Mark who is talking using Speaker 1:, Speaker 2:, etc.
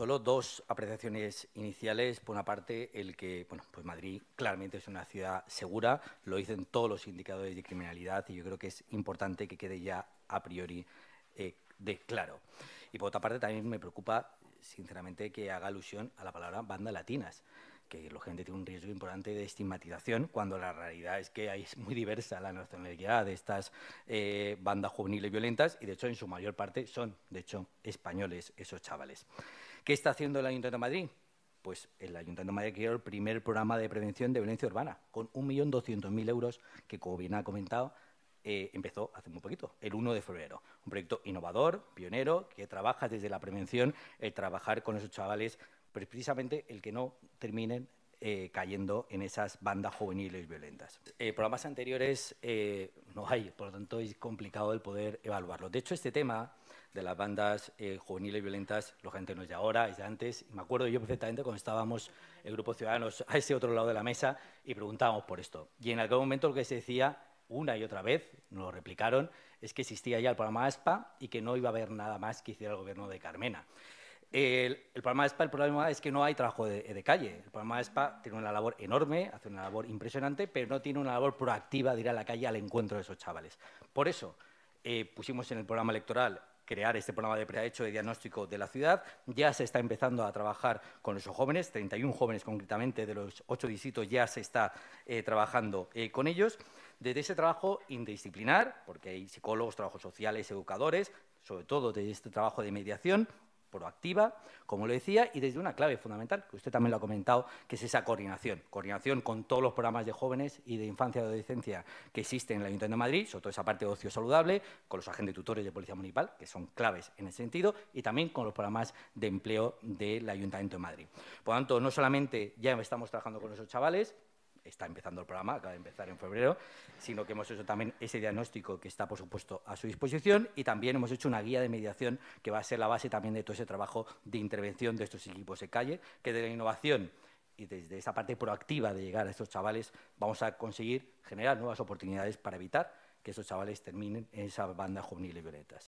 Speaker 1: Solo dos apreciaciones iniciales. Por una parte, el que bueno, pues Madrid claramente es una ciudad segura, lo dicen todos los indicadores de criminalidad y yo creo que es importante que quede ya a priori eh, de claro. Y por otra parte, también me preocupa, sinceramente, que haga alusión a la palabra banda latinas que la gente tiene un riesgo importante de estigmatización, cuando la realidad es que es muy diversa la nacionalidad de estas eh, bandas juveniles violentas y, de hecho, en su mayor parte son, de hecho, españoles esos chavales. ¿Qué está haciendo el Ayuntamiento de Madrid? Pues el Ayuntamiento de Madrid creó el primer programa de prevención de violencia urbana, con 1.200.000 euros que, como bien ha comentado, eh, empezó hace muy poquito, el 1 de febrero. Un proyecto innovador, pionero, que trabaja desde la prevención, el trabajar con esos chavales, precisamente el que no terminen eh, cayendo en esas bandas juveniles violentas. Eh, programas anteriores eh, no hay, por lo tanto es complicado el poder evaluarlo. De hecho, este tema de las bandas juveniles violentas, gente no es de ahora, es de antes. Me acuerdo yo perfectamente cuando estábamos el Grupo Ciudadanos a ese otro lado de la mesa y preguntábamos por esto. Y en algún momento lo que se decía una y otra vez, nos lo replicaron, es que existía ya el programa ASPA y que no iba a haber nada más que hiciera el gobierno de Carmena el, programa de SPA, el problema es que no hay trabajo de, calle. El programa de SPA tiene una labor enorme, hace una labor impresionante, pero no tiene una labor proactiva de ir a la calle al encuentro de esos chavales. Por eso eh, pusimos en el programa electoral crear este programa de prehecho de diagnóstico de la ciudad. Ya se está empezando a trabajar con esos jóvenes, 31 jóvenes concretamente de los ocho distritos ya se está eh, trabajando eh, con ellos. Desde ese trabajo interdisciplinar, porque hay psicólogos, trabajos sociales, educadores, sobre todo desde este trabajo de mediación, proactiva, como lo decía, y desde una clave fundamental, que usted también lo ha comentado, que es esa coordinación. Coordinación con todos los programas de jóvenes y de infancia y adolescencia que existen en el Ayuntamiento de Madrid, sobre todo esa parte de ocio saludable, con los agentes tutores de Policía Municipal, que son claves en ese sentido, y también con los programas de empleo del Ayuntamiento de Madrid. Por lo tanto, no solamente ya estamos trabajando con esos chavales, está empezando el programa, acaba de empezar en febrero, sino que hemos hecho también ese diagnóstico que está, por supuesto, a su disposición y también hemos hecho una guía de mediación que va a ser la base también de todo ese trabajo de intervención de estos equipos de calle, que de la innovación y desde esa parte proactiva de llegar a estos chavales vamos a conseguir generar nuevas oportunidades para evitar que esos chavales terminen en banda juvenil y violetas.